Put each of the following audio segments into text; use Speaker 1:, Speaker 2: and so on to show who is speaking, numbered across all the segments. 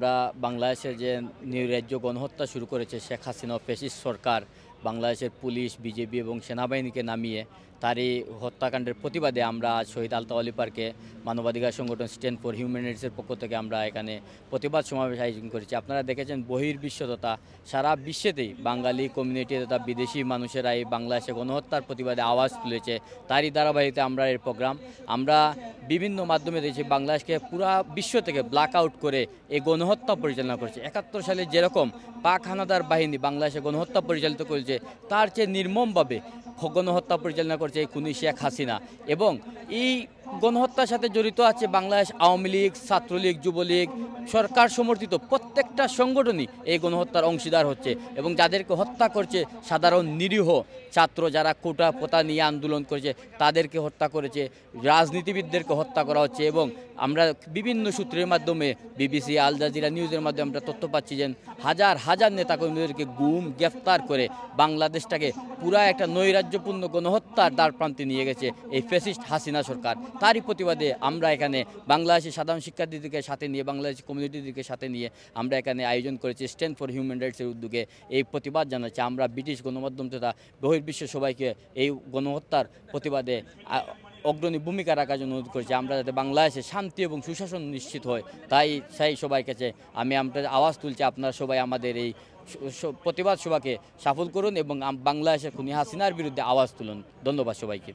Speaker 1: আমরা বাংলাদেশের যে নির্রাজ্য গণহত্যা শুরু করেছে শেখ হাসিনা ফেসিস সরকার বাংলাদেশের পুলিশ বিজেপি এবং সেনাবাহিনীকে নামিয়ে তার এই হত্যাকাণ্ডের প্রতিবাদে আমরা শহীদ আলতা অলি পার্কে মানবাধিকার সংগঠন স্ট্যান্ড ফর হিউম্যান রাইটসের পক্ষ থেকে আমরা এখানে প্রতিবাদ সমাবেশ আয়োজন করেছি আপনারা দেখেছেন বহির্বিশ্ব তথা সারা বিশ্বেতেই বাঙালি কমিউনিটি তথা বিদেশি মানুষেরা এই বাংলাদেশে গণহত্যার প্রতিবাদে আওয়াজ তুলেছে তারই ধারাবাহিকতে আমরা এর প্রোগ্রাম আমরা বিভিন্ন মাধ্যমে দেখেছি বাংলাদেশকে পুরা বিশ্ব থেকে ব্ল্যাক আউট করে এই গণহত্যা পরিচালনা করেছে একাত্তর সালে যেরকম পাক হানাদার বাহিনী বাংলাদেশে গণহত্যা পরিচালিত করেছে তার চেয়ে নির্মমভাবে হত্যা পরিচালনা করছে খুনি শেখ হাসিনা এবং এই গণহত্যার সাথে জড়িত আছে বাংলাদেশ আওয়ামী লীগ ছাত্রলীগ যুবলীগ সরকার সমর্থিত প্রত্যেকটা সংগঠনই এই গণহত্যার অংশীদার হচ্ছে এবং যাদেরকে হত্যা করছে সাধারণ নিরীহ ছাত্র যারা কোটা পোতা নিয়ে আন্দোলন করেছে তাদেরকে হত্যা করেছে রাজনীতিবিদদেরকে হত্যা করা হচ্ছে এবং আমরা বিভিন্ন সূত্রের মাধ্যমে বিবিসি আল জাজিরা নিউজের মাধ্যমে আমরা তথ্য পাচ্ছি যে হাজার হাজার নেতাকর্মীদেরকে গুম গ্রেফতার করে বাংলাদেশটাকে পুরা একটা নৈরাজ্যপূর্ণ গণহত্যার দ্বারপ্রান্তে নিয়ে গেছে এই ফেসিস্ট হাসিনা সরকার তারই প্রতিবাদে আমরা এখানে বাংলাদেশের সাধারণ শিক্ষার্থীদেরকে সাথে নিয়ে বাংলাদেশি কমিউনিটিদেরকে সাথে নিয়ে আমরা এখানে আয়োজন করেছি স্ট্যান্ড ফর হিউম্যান রাইটসের উদ্যোগে এই প্রতিবাদ জানাচ্ছি আমরা ব্রিটিশ গণমাধ্যম তথা বহির্বিশ্বের সবাইকে এই গণহত্যার প্রতিবাদে অগ্রণী ভূমিকা রাখার জন্য অনুরোধ করেছি আমরা যাতে বাংলাদেশে শান্তি এবং সুশাসন নিশ্চিত হয় তাই সেই সবাই কাছে আমি আমরা আওয়াজ তুলছি আপনারা সবাই আমাদের এই প্রতিবাদ সভাকে সাফল করুন এবং
Speaker 2: বাংলাদেশের খুনি হাসিনার বিরুদ্ধে আওয়াজ তুলুন ধন্যবাদ সবাইকে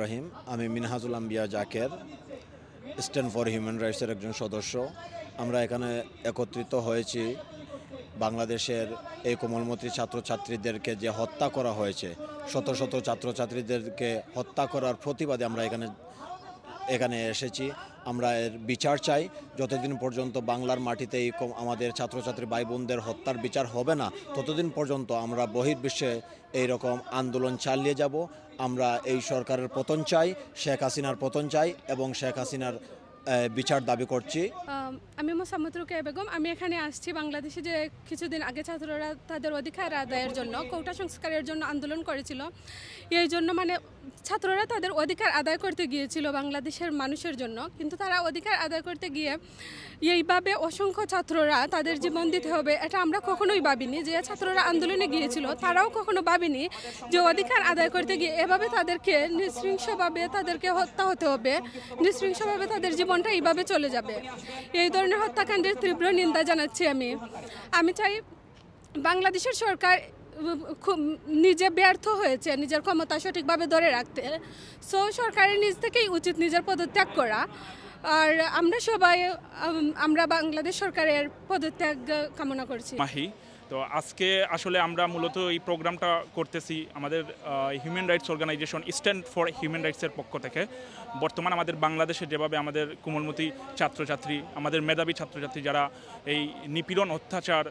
Speaker 2: রহিম আমি Minhajul Ambia Zaker stand for human রাইটসের একজন সদস্য আমরা এখানে একত্রিত হয়েছি বাংলাদেশের এই কোমলমতী ছাত্রছাত্রীদেরকে যে হত্যা করা হয়েছে শত শত ছাত্রছাত্রীদেরকে হত্যা করার প্রতিবাদে আমরা এখানে এখানে এসেছি আমরা এর বিচার চাই যতদিন পর্যন্ত বাংলার মাটিতে এই আমাদের ছাত্রছাত্রী ভাই বোনদের হত্যার বিচার হবে না ততদিন পর্যন্ত আমরা বহির্বিশ্বে এই রকম আন্দোলন চালিয়ে যাব আমরা এই সরকারের পতন চাই শেখ হাসিনার পতন চাই এবং শেখ হাসিনার বিচার দাবি করছি
Speaker 3: আমি মোসামুদ্রুকে বেগম আমি এখানে আসছি বাংলাদেশে যে কিছুদিন আগে ছাত্ররা তাদের অধিকার আদায়ের জন্য কৌটা সংস্কারের জন্য আন্দোলন করেছিল এই জন্য মানে ছাত্ররা তাদের অধিকার আদায় করতে গিয়েছিল বাংলাদেশের মানুষের জন্য কিন্তু তারা অধিকার আদায় করতে গিয়ে এইভাবে অসংখ্য ছাত্ররা তাদের জীবন দিতে হবে এটা আমরা কখনোই ভাবিনি যে ছাত্ররা আন্দোলনে গিয়েছিল তারাও কখনো ভাবিনি যে অধিকার আদায় করতে গিয়ে এভাবে তাদেরকে নৃশৃংসভাবে তাদেরকে হত্যা হতে হবে নৃশৃংসভাবে তাদের জীবন জীবনটা এইভাবে চলে যাবে এই ধরনের হত্যাকাণ্ডের তীব্র নিন্দা জানাচ্ছি আমি আমি চাই বাংলাদেশের সরকার খুব নিজে ব্যর্থ হয়েছে নিজের ক্ষমতা সঠিকভাবে ধরে রাখতে সো সরকারের নিজ থেকেই উচিত নিজের পদত্যাগ করা আর আমরা সবাই আমরা বাংলাদেশ সরকারের পদত্যাগ কামনা করছি
Speaker 4: তো আজকে আসলে আমরা মূলত এই প্রোগ্রামটা করতেছি আমাদের human rights organisation stand for human রাইটসের পক্ষ থেকে বর্তমান আমাদের বাংলাদেশে যেভাবে আমাদের কোমলমতি ছাত্রছাত্রী আমাদের মেধাবী ছাত্রছাত্রী যারা এই নিপীড়ন অত্যাচার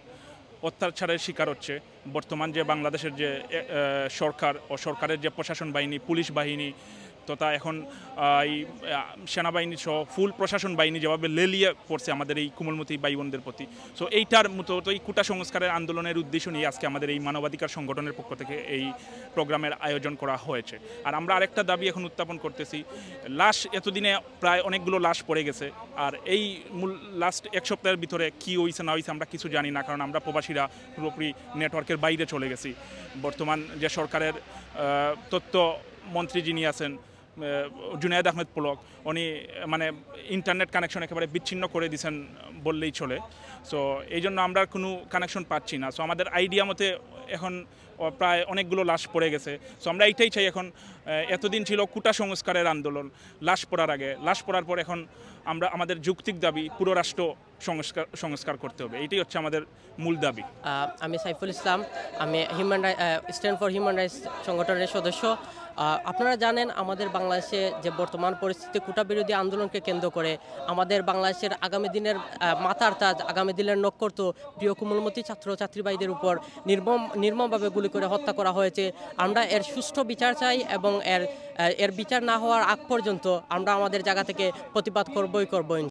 Speaker 4: অত্যাচারের শিকার হচ্ছে বর্তমান যে বাংলাদেশের যে সরকার ও সরকারের যে প্রশাসন বাহিনী পুলিশ বাহিনী তথা এখন এই সেনাবাহিনী সহ ফুল প্রশাসন বাহিনী যেভাবে লেলিয়ে পড়ছে আমাদের এই কুমলমতি ভাই বোনদের প্রতি সো এইটার মতো এই কুটা সংস্কারের আন্দোলনের উদ্দেশ্য নিয়ে আজকে আমাদের এই মানবাধিকার সংগঠনের পক্ষ থেকে এই প্রোগ্রামের আয়োজন করা হয়েছে আর আমরা আরেকটা দাবি এখন উত্থাপন করতেছি লাশ এতদিনে প্রায় অনেকগুলো লাশ পড়ে গেছে আর এই মূল লাস্ট এক সপ্তাহের ভিতরে কি হয়েছে না হয়েছে আমরা কিছু জানি না কারণ আমরা প্রবাসীরা পুরোপুরি নেটওয়ার্কের বাইরে চলে গেছি বর্তমান যে সরকারের তথ্য মন্ত্রী যিনি আছেন জুনায়দ আহমেদ পুলক উনি মানে ইন্টারনেট কানেকশন একেবারে বিচ্ছিন্ন করে দিয়েছেন বললেই চলে সো এই জন্য আমরা কোনো কানেকশন পাচ্ছি না সো আমাদের আইডিয়া মতে এখন প্রায় অনেকগুলো লাশ পড়ে গেছে সো আমরা এইটাই চাই এখন এতদিন ছিল কুটা সংস্কারের আন্দোলন লাশ পড়ার আগে লাশ পড়ার পর এখন আমরা আমাদের যুক্তিক দাবি পুরো রাষ্ট্র সংস্কার সংস্কার করতে হবে এটাই হচ্ছে আমাদের মূল দাবি আমি সাইফুল ইসলাম আমি human right
Speaker 1: stand for human rights সংগঠনের সদস্য আপনারা জানেন আমাদের বাংলাদেশে যে বর্তমান পরিস্থিতি কুটা বিরোধী আন্দোলনকে কেন্দ্র করে আমাদের বাংলাদেশের আগামী দিনের মাথার তাজ আগামী দিনের নক্ষত্র প্রিয় ছাত্র ছাত্রীবাহীদের উপর নির্মম নির্মমভাবে গুলি করে হত্যা করা হয়েছে আমরা এর সুষ্ঠু বিচার চাই এবং এর এর বিচার না হওয়ার আগ পর্যন্ত আমরা আমাদের জায়গা থেকে প্রতিবাদ করবই করবই